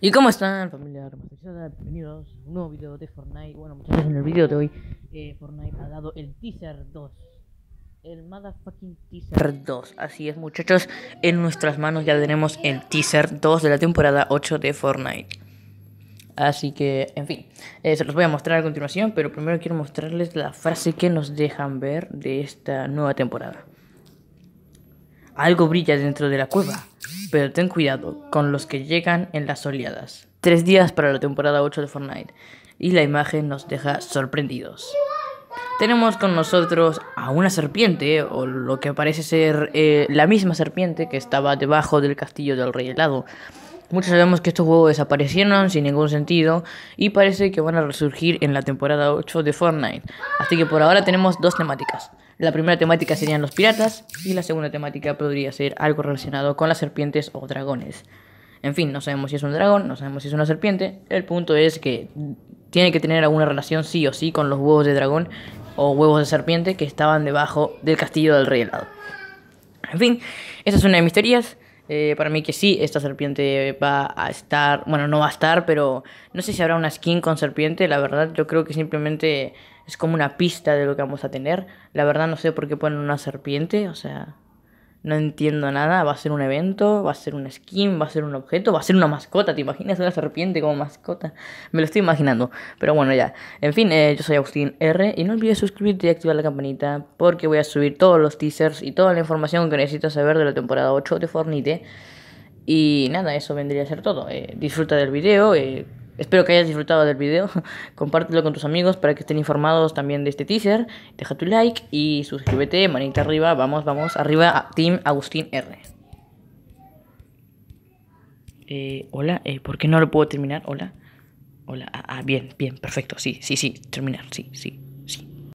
¿Y cómo están, familia Bienvenidos a un nuevo video de Fortnite. Bueno, muchachos, en el video de hoy, eh, Fortnite ha dado el teaser 2. El motherfucking teaser 2. Así es, muchachos, en nuestras manos ya tenemos el teaser 2 de la temporada 8 de Fortnite. Así que, en fin, eh, se los voy a mostrar a continuación, pero primero quiero mostrarles la frase que nos dejan ver de esta nueva temporada. Algo brilla dentro de la cueva pero ten cuidado con los que llegan en las oleadas. Tres días para la temporada 8 de Fortnite y la imagen nos deja sorprendidos. Tenemos con nosotros a una serpiente, eh, o lo que parece ser eh, la misma serpiente que estaba debajo del castillo del rey helado. Muchos sabemos que estos juegos desaparecieron sin ningún sentido y parece que van a resurgir en la temporada 8 de Fortnite. Así que por ahora tenemos dos temáticas. La primera temática serían los piratas y la segunda temática podría ser algo relacionado con las serpientes o dragones. En fin, no sabemos si es un dragón, no sabemos si es una serpiente. El punto es que tiene que tener alguna relación sí o sí con los huevos de dragón o huevos de serpiente que estaban debajo del castillo del rey helado. En fin, esa es una de mis teorías. Eh, para mí que sí, esta serpiente va a estar, bueno, no va a estar, pero no sé si habrá una skin con serpiente, la verdad, yo creo que simplemente es como una pista de lo que vamos a tener. La verdad no sé por qué ponen una serpiente, o sea, no entiendo nada, va a ser un evento, va a ser un skin, va a ser un objeto, va a ser una mascota, ¿te imaginas una serpiente como mascota? Me lo estoy imaginando, pero bueno ya. En fin, eh, yo soy Agustín R y no olvides suscribirte y activar la campanita porque voy a subir todos los teasers y toda la información que necesitas saber de la temporada 8 de Fornite. Y nada, eso vendría a ser todo. Eh, disfruta del video, eh, Espero que hayas disfrutado del video. Compártelo con tus amigos para que estén informados también de este teaser. Deja tu like y suscríbete, manita arriba. Vamos, vamos, arriba a Team Agustín R. Eh, hola, eh, ¿por qué no lo puedo terminar? Hola, hola, ah, ah bien, bien, perfecto, sí, sí, sí, terminar, sí, sí.